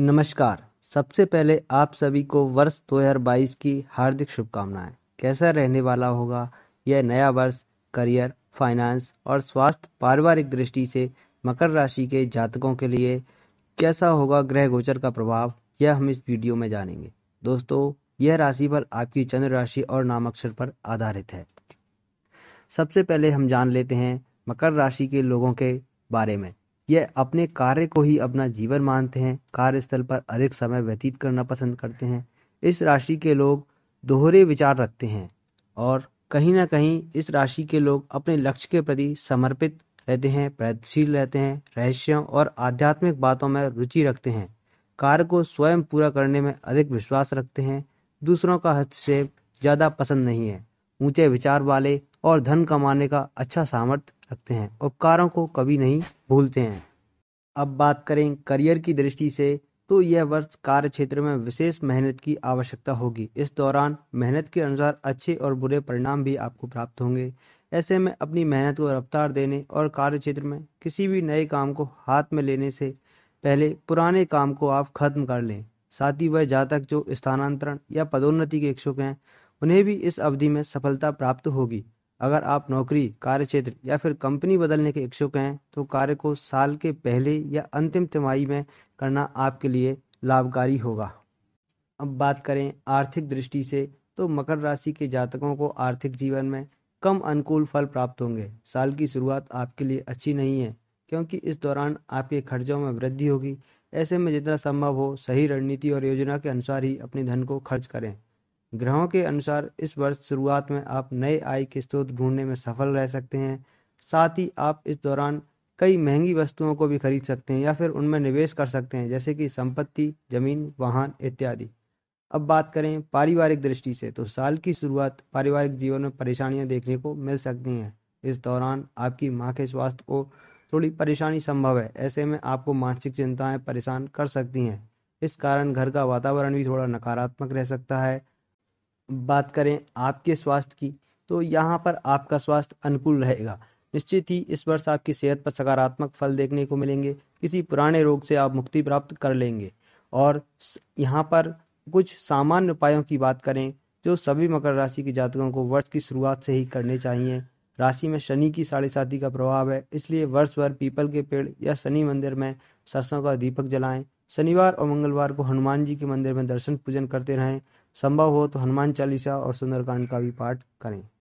नमस्कार सबसे पहले आप सभी को वर्ष 2022 की हार्दिक शुभकामनाएं कैसा रहने वाला होगा यह नया वर्ष करियर फाइनेंस और स्वास्थ्य पारिवारिक दृष्टि से मकर राशि के जातकों के लिए कैसा होगा ग्रह गोचर का प्रभाव यह हम इस वीडियो में जानेंगे दोस्तों यह राशि पर आपकी चंद्र राशि और नामाक्षर पर आधारित है सबसे पहले हम जान लेते हैं मकर राशि के लोगों के बारे में यह अपने कार्य को ही अपना जीवन मानते हैं कार्यस्थल पर अधिक समय व्यतीत करना पसंद करते हैं इस राशि के लोग दोहरे विचार रखते हैं और कहीं ना कहीं इस राशि के लोग अपने लक्ष्य के प्रति समर्पित रहते हैं प्रयत्नशील रहते हैं रहस्यों और आध्यात्मिक बातों में रुचि रखते हैं कार्य को स्वयं पूरा करने में अधिक विश्वास रखते हैं दूसरों का हस्तक्षेप ज़्यादा पसंद नहीं है ऊंचे विचार वाले और धन कमाने का अच्छा सामर्थ्य रखते हैं उपकारों को कभी नहीं भूलते हैं अब बात करें करियर की दृष्टि से तो यह वर्ष कार्य क्षेत्र में विशेष मेहनत की आवश्यकता होगी इस दौरान मेहनत के अनुसार अच्छे और बुरे परिणाम भी आपको प्राप्त होंगे ऐसे में अपनी मेहनत को रफ्तार देने और कार्य क्षेत्र में किसी भी नए काम को हाथ में लेने से पहले पुराने काम को आप खत्म कर लें साथ ही वह जातक जो स्थानांतरण या पदोन्नति के इच्छुक हैं उन्हें भी इस अवधि में सफलता प्राप्त होगी अगर आप नौकरी कार्य क्षेत्र या फिर कंपनी बदलने के इच्छुक हैं तो कार्य को साल के पहले या अंतिम तिमाही में करना आपके लिए लाभकारी होगा अब बात करें आर्थिक दृष्टि से तो मकर राशि के जातकों को आर्थिक जीवन में कम अनुकूल फल प्राप्त होंगे साल की शुरुआत आपके लिए अच्छी नहीं है क्योंकि इस दौरान आपके खर्चों में वृद्धि होगी ऐसे में जितना संभव हो सही रणनीति और योजना के अनुसार ही अपने धन को खर्च करें ग्रहों के अनुसार इस वर्ष शुरुआत में आप नए आय के स्रोत ढूंढने में सफल रह सकते हैं साथ ही आप इस दौरान कई महंगी वस्तुओं को भी खरीद सकते हैं या फिर उनमें निवेश कर सकते हैं जैसे कि संपत्ति जमीन वाहन इत्यादि अब बात करें पारिवारिक दृष्टि से तो साल की शुरुआत पारिवारिक जीवन में परेशानियां देखने को मिल सकती हैं इस दौरान आपकी माँ के स्वास्थ्य को थोड़ी परेशानी संभव है ऐसे में आपको मानसिक चिंताएं परेशान कर सकती हैं इस कारण घर का वातावरण भी थोड़ा नकारात्मक रह सकता है बात करें आपके स्वास्थ्य की तो यहाँ पर आपका स्वास्थ्य अनुकूल रहेगा निश्चित ही इस वर्ष आपकी सेहत पर सकारात्मक फल देखने को मिलेंगे किसी पुराने रोग से आप मुक्ति प्राप्त कर लेंगे और यहाँ पर कुछ सामान्य उपायों की बात करें जो सभी मकर राशि के जातकों को वर्ष की शुरुआत से ही करने चाहिए राशि में शनि की साढ़े साथी का प्रभाव है इसलिए वर्ष भर पीपल के पेड़ या शनि मंदिर में सरसों का दीपक जलाएं शनिवार और मंगलवार को हनुमान जी के मंदिर में दर्शन पूजन करते रहें संभव हो तो हनुमान चालीसा और सुंदरकांड का भी पाठ करें